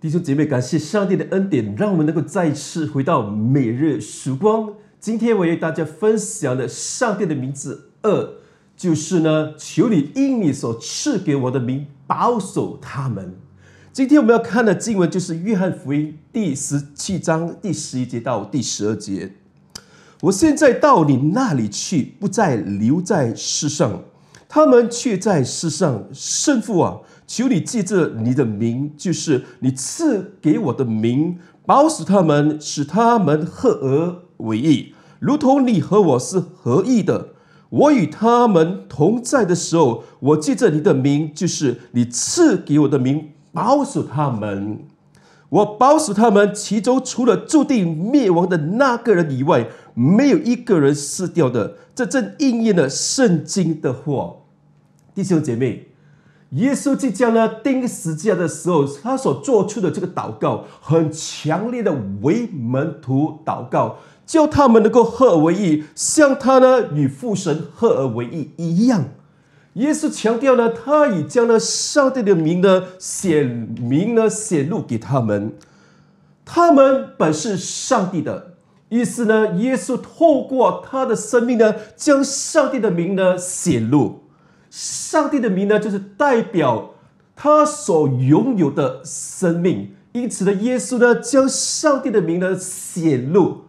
弟兄姐妹，感谢上帝的恩典，让我们能够再次回到每日曙光。今天我与大家分享的，上帝的名字二就是呢，求你因你所赐给我的名保守他们。今天我们要看的经文就是约翰福音第十七章第十一节到第十二节。我现在到你那里去，不再留在世上，他们却在世上。圣父啊。求你记着你的名，就是你赐给我的名，保守他们，使他们合而为一，如同你和我是合意的。我与他们同在的时候，我记着你的名，就是你赐给我的名，保守他们。我保守他们，其中除了注定灭亡的那个人以外，没有一个人死掉的。这正应验了圣经的话，弟兄姐妹。耶稣即将呢钉十字架的时候，他所做出的这个祷告，很强烈的为门徒祷告，叫他们能够合而为一，像他呢与父神合而为一一样。耶稣强调呢，他已将呢上帝的名呢显明呢显露给他们，他们本是上帝的。意思呢，耶稣透过他的生命呢，将上帝的名呢显露。上帝的名呢，就是代表他所拥有的生命。因此呢，耶稣呢，将上帝的名呢显露，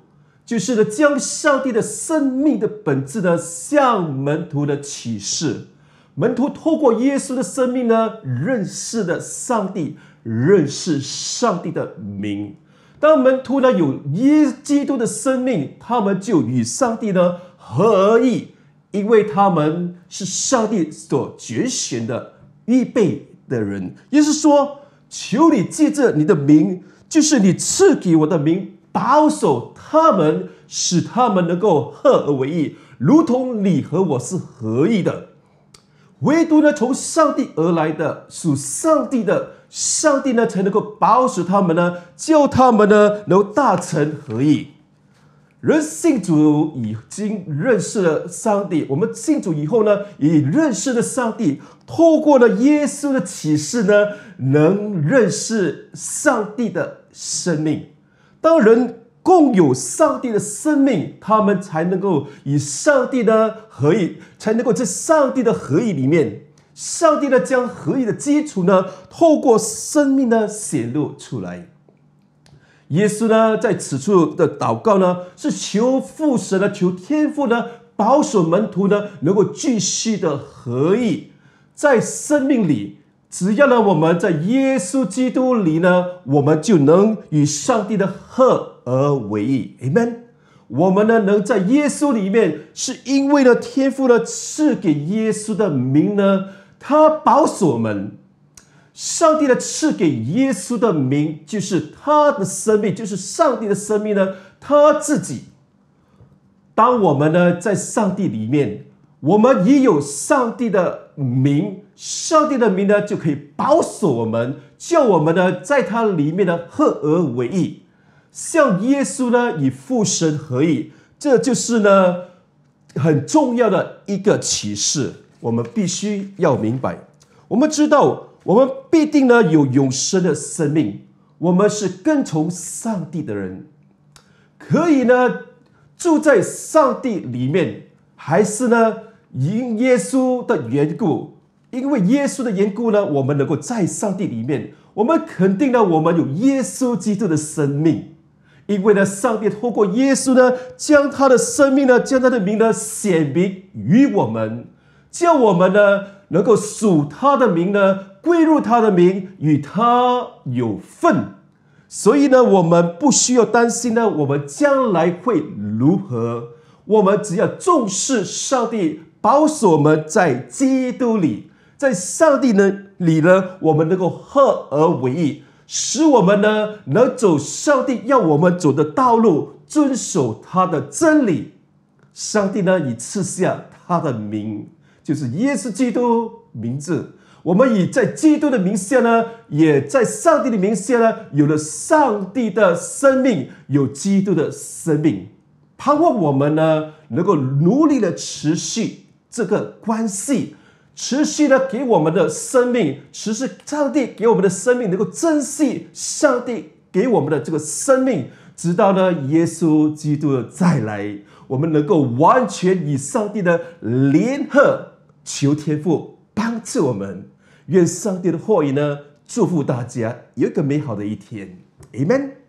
就是呢，将上帝的生命的本质呢，向门徒的启示。门徒透过耶稣的生命呢，认识的上帝，认识上帝的名。当门徒呢，有耶基督的生命，他们就与上帝呢合一。因为他们是上帝所觉选的预备的人，也是说，求你借着你的名，就是你赐给我的名，保守他们，使他们能够合而为一，如同你和我是合一的。唯独呢，从上帝而来的属上帝的，上帝呢才能够保守他们呢，叫他们呢能大成合意。人信主已经认识了上帝。我们信主以后呢，也认识了上帝。透过了耶稣的启示呢，能认识上帝的生命。当人共有上帝的生命，他们才能够以上帝的合意，才能够在上帝的合意里面，上帝呢将合意的基础呢，透过生命呢显露出来。耶稣呢，在此处的祷告呢，是求父神呢，求天父呢，保守门徒呢，能够继续的合一，在生命里，只要呢，我们在耶稣基督里呢，我们就能与上帝的合而为一，amen。我们呢，能在耶稣里面，是因为呢，天父呢，赐给耶稣的名呢，他保守我们。上帝的赐给耶稣的名，就是他的生命，就是上帝的生命呢。他自己，当我们呢在上帝里面，我们已有上帝的名，上帝的名呢就可以保守我们，叫我们呢在他里面呢合而为一，像耶稣呢与父神合一。这就是呢很重要的一个启示，我们必须要明白。我们知道。我们必定呢有永生的生命，我们是跟从上帝的人，可以呢住在上帝里面，还是呢因耶稣的缘故？因为耶稣的缘故呢，我们能够在上帝里面。我们肯定呢，我们有耶稣基督的生命，因为呢，上帝透过耶稣呢，将他的生命呢，将他的名呢显明于我们，叫我们呢。能够属他的名呢，归入他的名，与他有份。所以呢，我们不需要担心呢，我们将来会如何。我们只要重视上帝，保守我们在基督里，在上帝呢里呢，我们能够合而为一，使我们呢能走上帝要我们走的道路，遵守他的真理。上帝呢已赐下他的名。就是耶稣基督名字，我们以在基督的名下呢，也在上帝的名下呢，有了上帝的生命，有基督的生命，盼望我们呢能够努力的持续这个关系，持续的给我们的生命，持续上帝给我们的生命，能够珍惜上帝给我们的这个生命，直到呢耶稣基督的再来，我们能够完全以上帝的联合。求天父帮助我们，愿上帝的福音呢祝福大家有一个美好的一天。Amen。